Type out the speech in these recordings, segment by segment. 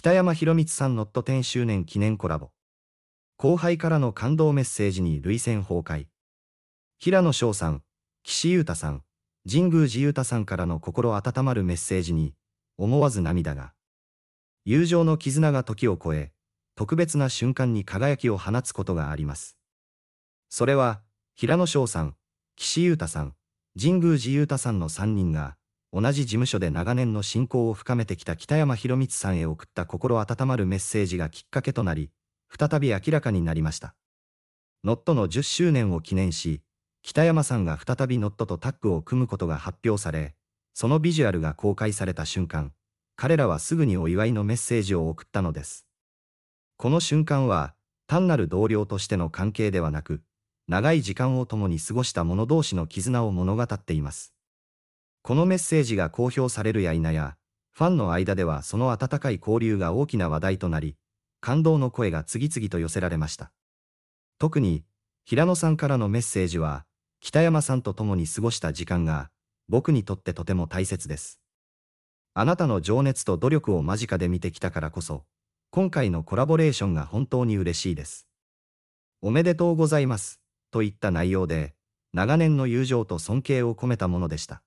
北山博光さんノット10周年記念コラボ。後輩からの感動メッセージに涙戦崩壊。平野翔さん、岸優太さん、神宮寺優太さんからの心温まるメッセージに、思わず涙が。友情の絆が時を超え、特別な瞬間に輝きを放つことがあります。それは、平野翔さん、岸優太さん、神宮寺優太さんの3人が、同じ事務所で長年の親交を深めてきた北山博光さんへ送った心温まるメッセージがきっかけとなり、再び明らかになりました。ノットの10周年を記念し、北山さんが再びノットとタッグを組むことが発表され、そのビジュアルが公開された瞬間、彼らはすぐにお祝いのメッセージを送ったのです。この瞬間は、単なる同僚としての関係ではなく、長い時間を共に過ごした者同士の絆を物語っています。このメッセージが公表されるや否や、ファンの間ではその温かい交流が大きな話題となり、感動の声が次々と寄せられました。特に、平野さんからのメッセージは、北山さんと共に過ごした時間が、僕にとってとても大切です。あなたの情熱と努力を間近で見てきたからこそ、今回のコラボレーションが本当に嬉しいです。おめでとうございます、といった内容で、長年の友情と尊敬を込めたものでした。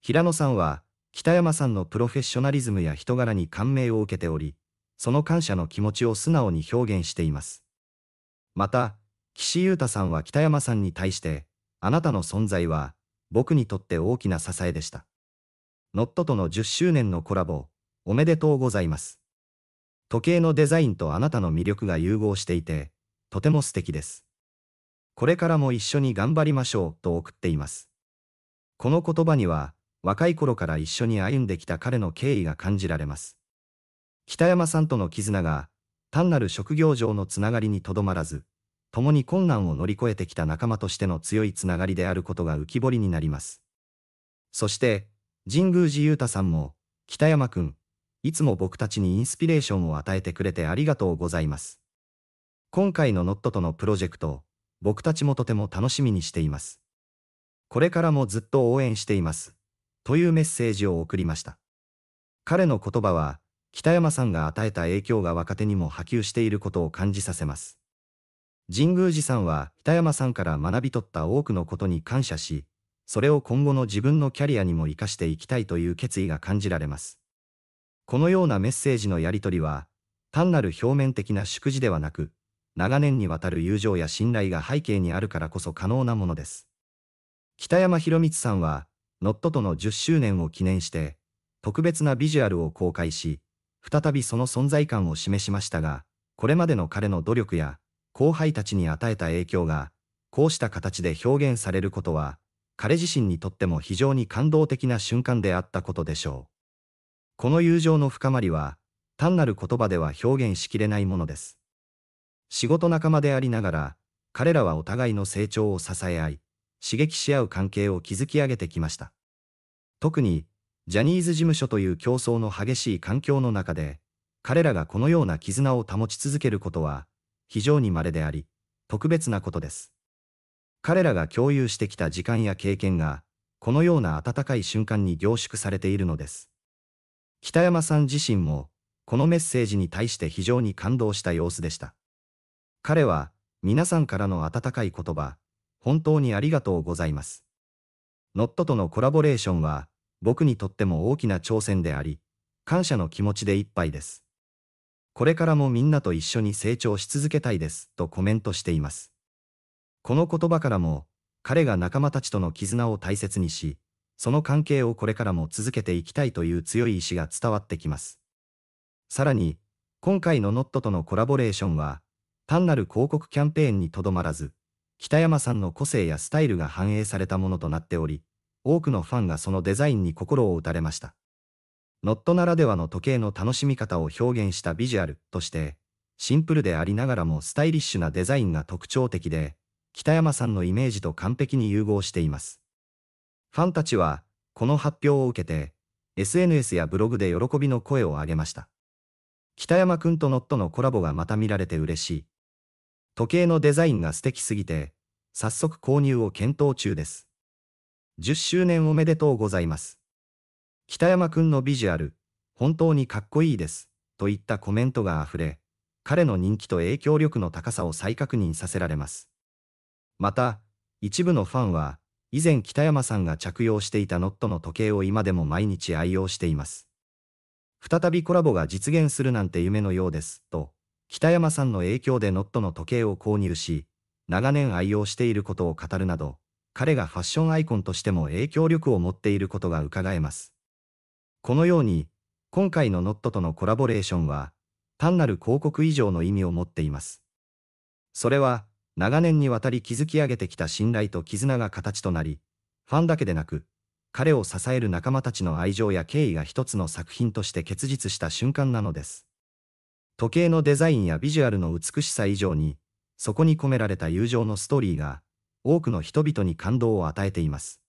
平野さんは、北山さんのプロフェッショナリズムや人柄に感銘を受けており、その感謝の気持ちを素直に表現しています。また、岸優太さんは北山さんに対して、あなたの存在は、僕にとって大きな支えでした。ノットとの10周年のコラボ、おめでとうございます。時計のデザインとあなたの魅力が融合していて、とても素敵です。これからも一緒に頑張りましょうと送っています。この言葉には、若い頃から一緒に歩んできた彼の敬意が感じられます。北山さんとの絆が、単なる職業上のつながりにとどまらず、共に困難を乗り越えてきた仲間としての強いつながりであることが浮き彫りになります。そして、神宮寺勇太さんも、北山くん、いつも僕たちにインスピレーションを与えてくれてありがとうございます。今回のノットとのプロジェクト、僕たちもとても楽しみにしています。これからもずっと応援しています。というメッセージを送りました。彼の言葉は、北山さんが与えた影響が若手にも波及していることを感じさせます。神宮寺さんは北山さんから学び取った多くのことに感謝し、それを今後の自分のキャリアにも生かしていきたいという決意が感じられます。このようなメッセージのやり取りは、単なる表面的な祝辞ではなく、長年にわたる友情や信頼が背景にあるからこそ可能なものです。北山博光さんは、ノットとの10周年を記念して、特別なビジュアルを公開し、再びその存在感を示しましたが、これまでの彼の努力や、後輩たちに与えた影響が、こうした形で表現されることは、彼自身にとっても非常に感動的な瞬間であったことでしょう。この友情の深まりは、単なる言葉では表現しきれないものです。仕事仲間でありながら、彼らはお互いの成長を支え合い、刺激し合う関係を築き上げてきました。特に、ジャニーズ事務所という競争の激しい環境の中で、彼らがこのような絆を保ち続けることは、非常に稀であり、特別なことです。彼らが共有してきた時間や経験が、このような温かい瞬間に凝縮されているのです。北山さん自身も、このメッセージに対して非常に感動した様子でした。彼は、皆さんからの温かい言葉、本当にありがとうございます。ノットとのコラボレーションは、僕にとっても大きな挑戦であり、感謝の気持ちでいっぱいです。これからもみんなと一緒に成長し続けたいです、とコメントしています。この言葉からも、彼が仲間たちとの絆を大切にし、その関係をこれからも続けていきたいという強い意志が伝わってきます。さらに、今回のノットとのコラボレーションは、単なる広告キャンペーンにとどまらず、北山さんの個性やスタイルが反映されたものとなっており、多くのファンがそのデザインに心を打たれました。ノットならではの時計の楽しみ方を表現したビジュアルとして、シンプルでありながらもスタイリッシュなデザインが特徴的で、北山さんのイメージと完璧に融合しています。ファンたちは、この発表を受けて、SNS やブログで喜びの声を上げました。北山くんとノットのコラボがまた見られて嬉しい。時計のデザインが素敵すぎて、早速購入を検討中です。10周年おめでとうございます。北山くんのビジュアル、本当にかっこいいです、といったコメントが溢れ、彼の人気と影響力の高さを再確認させられます。また、一部のファンは、以前北山さんが着用していたノットの時計を今でも毎日愛用しています。再びコラボが実現するなんて夢のようです、と、北山さんの影響でノットの時計を購入し、長年愛用していることを語るなど、彼がファッションアイコンとしても影響力を持っていることが伺えます。このように、今回のノットとのコラボレーションは、単なる広告以上の意味を持っています。それは、長年にわたり築き上げてきた信頼と絆が形となり、ファンだけでなく、彼を支える仲間たちの愛情や敬意が一つの作品として結実した瞬間なのです。時計のデザインやビジュアルの美しさ以上に、そこに込められた友情のストーリーが、多くの人々に感動を与えています。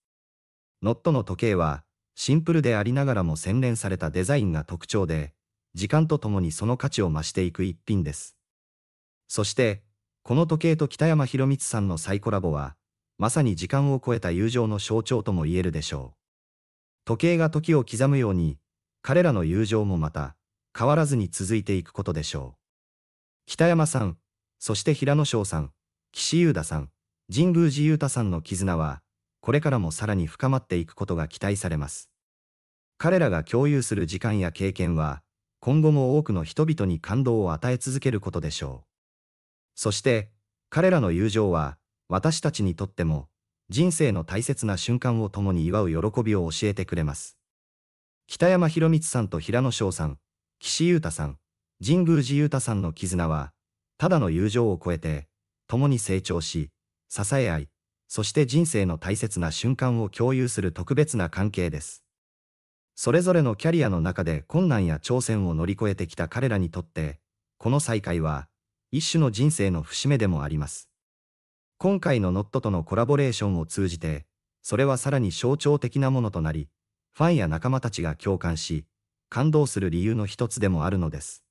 ノットの時計は、シンプルでありながらも洗練されたデザインが特徴で、時間とともにその価値を増していく一品です。そして、この時計と北山博光さんの再コラボは、まさに時間を超えた友情の象徴とも言えるでしょう。時計が時を刻むように、彼らの友情もまた、変わらずに続いていくことでしょう。北山さん、そして平野翔さん、岸優太さん、神宮寺優太さんの絆は、これからもさらに深まっていくことが期待されます。彼らが共有する時間や経験は、今後も多くの人々に感動を与え続けることでしょう。そして、彼らの友情は、私たちにとっても、人生の大切な瞬間を共に祝う喜びを教えてくれます。北山博光さんと平野翔さん、岸優太さん、神宮寺優太さんの絆は、ただの友情を超えて、共に成長し、支え合い、そして人生の大切な瞬間を共有する特別な関係です。それぞれのキャリアの中で困難や挑戦を乗り越えてきた彼らにとって、この再会は、一種の人生の節目でもあります。今回のノットとのコラボレーションを通じて、それはさらに象徴的なものとなり、ファンや仲間たちが共感し、感動する理由の一つでもあるのです。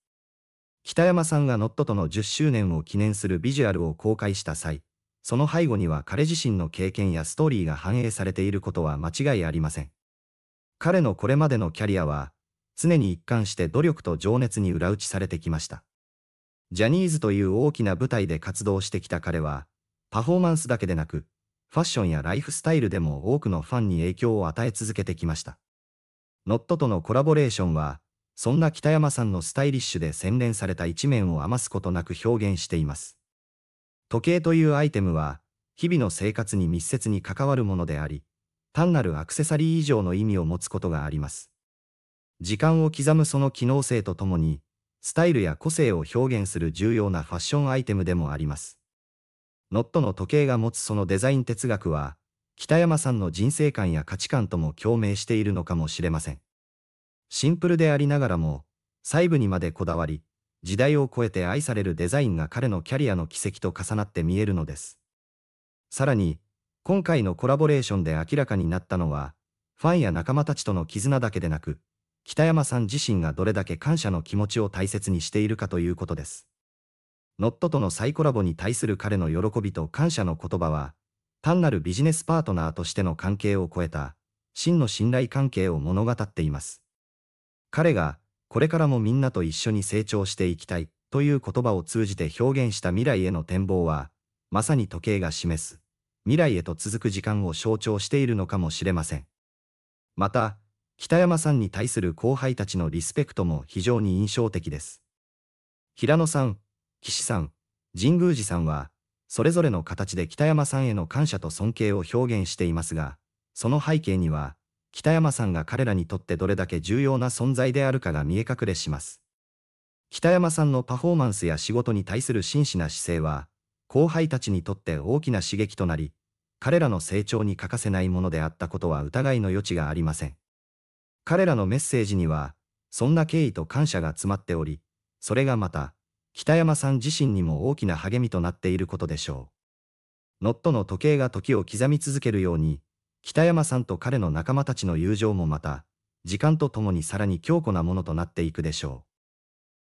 北山さんがノットとの10周年を記念するビジュアルを公開した際、その背後には彼自身の経験やストーリーが反映されていることは間違いありません。彼のこれまでのキャリアは、常に一貫して努力と情熱に裏打ちされてきました。ジャニーズという大きな舞台で活動してきた彼は、パフォーマンスだけでなく、ファッションやライフスタイルでも多くのファンに影響を与え続けてきました。ノットとのコラボレーションは、そんな北山さんのスタイリッシュで洗練された一面を余すことなく表現しています。時計というアイテムは、日々の生活に密接に関わるものであり、単なるアクセサリー以上の意味を持つことがあります。時間を刻むその機能性とともに、スタイルや個性を表現する重要なファッションアイテムでもあります。ノットの時計が持つそのデザイン哲学は、北山さんの人生観や価値観とも共鳴しているのかもしれません。シンプルでありながらも、細部にまでこだわり、時代を超えて愛されるデザインが彼のキャリアの軌跡と重なって見えるのです。さらに、今回のコラボレーションで明らかになったのは、ファンや仲間たちとの絆だけでなく、北山さん自身がどれだけ感謝の気持ちを大切にしているかということです。ノットとの再コラボに対する彼の喜びと感謝の言葉は、単なるビジネスパートナーとしての関係を超えた、真の信頼関係を物語っています。彼が、これからもみんなと一緒に成長していきたい、という言葉を通じて表現した未来への展望は、まさに時計が示す、未来へと続く時間を象徴しているのかもしれません。また、北山さんに対する後輩たちのリスペクトも非常に印象的です。平野さん、岸さん、神宮寺さんは、それぞれの形で北山さんへの感謝と尊敬を表現していますが、その背景には、北山さんが彼らにとってどれだけ重要な存在であるかが見え隠れします。北山さんのパフォーマンスや仕事に対する真摯な姿勢は、後輩たちにとって大きな刺激となり、彼らの成長に欠かせないものであったことは疑いの余地がありません。彼らのメッセージには、そんな敬意と感謝が詰まっており、それがまた、北山さん自身にも大きな励みとなっていることでしょう。ノットの時計が時を刻み続けるように、北山さんと彼の仲間たちの友情もまた、時間とともにさらに強固なものとなっていくでしょう。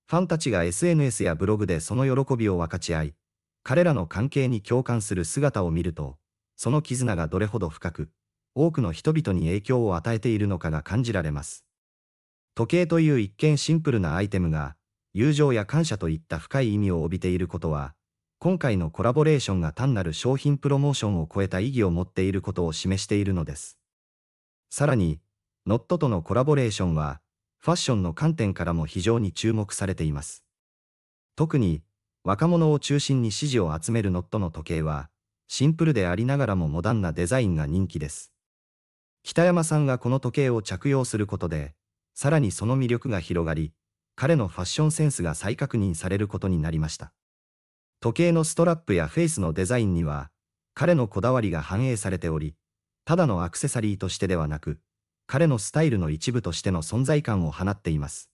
ファンたちが SNS やブログでその喜びを分かち合い、彼らの関係に共感する姿を見ると、その絆がどれほど深く、多くの人々に影響を与えているのかが感じられます。時計という一見シンプルなアイテムが、友情や感謝といった深い意味を帯びていることは、今回のコラボレーションが単なる商品プロモーションを超えた意義を持っていることを示しているのです。さらに、ノットとのコラボレーションは、ファッションの観点からも非常に注目されています。特に、若者を中心に支持を集めるノットの時計は、シンプルでありながらもモダンなデザインが人気です。北山さんがこの時計を着用することで、さらにその魅力が広がり、彼のファッションセンスが再確認されることになりました。時計のストラップやフェイスのデザインには、彼のこだわりが反映されており、ただのアクセサリーとしてではなく、彼のスタイルの一部としての存在感を放っています。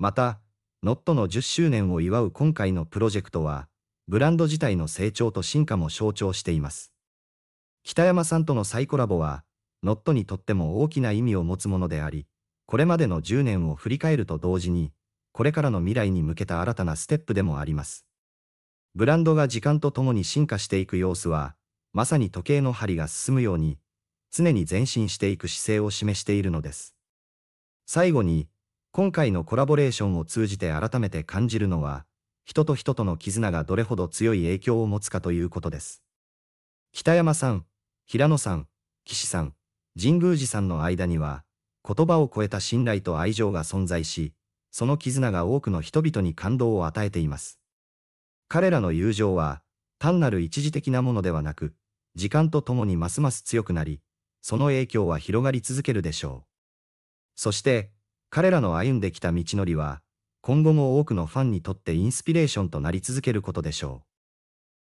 また、ノットの10周年を祝う今回のプロジェクトは、ブランド自体の成長と進化も象徴しています。北山さんとの再コラボは、ノットにとっても大きな意味を持つものであり、これまでの10年を振り返ると同時に、これからの未来に向けた新たなステップでもあります。ブランドが時間とともに進化していく様子は、まさに時計の針が進むように、常に前進していく姿勢を示しているのです。最後に、今回のコラボレーションを通じて改めて感じるのは、人と人との絆がどれほど強い影響を持つかということです。北山さん、平野さん、岸さん、神宮寺さんの間には、言葉を超えた信頼と愛情が存在し、その絆が多くの人々に感動を与えています。彼らの友情は、単なる一時的なものではなく、時間とともにますます強くなり、その影響は広がり続けるでしょう。そして、彼らの歩んできた道のりは、今後も多くのファンにとってインスピレーションとなり続けることでしょう。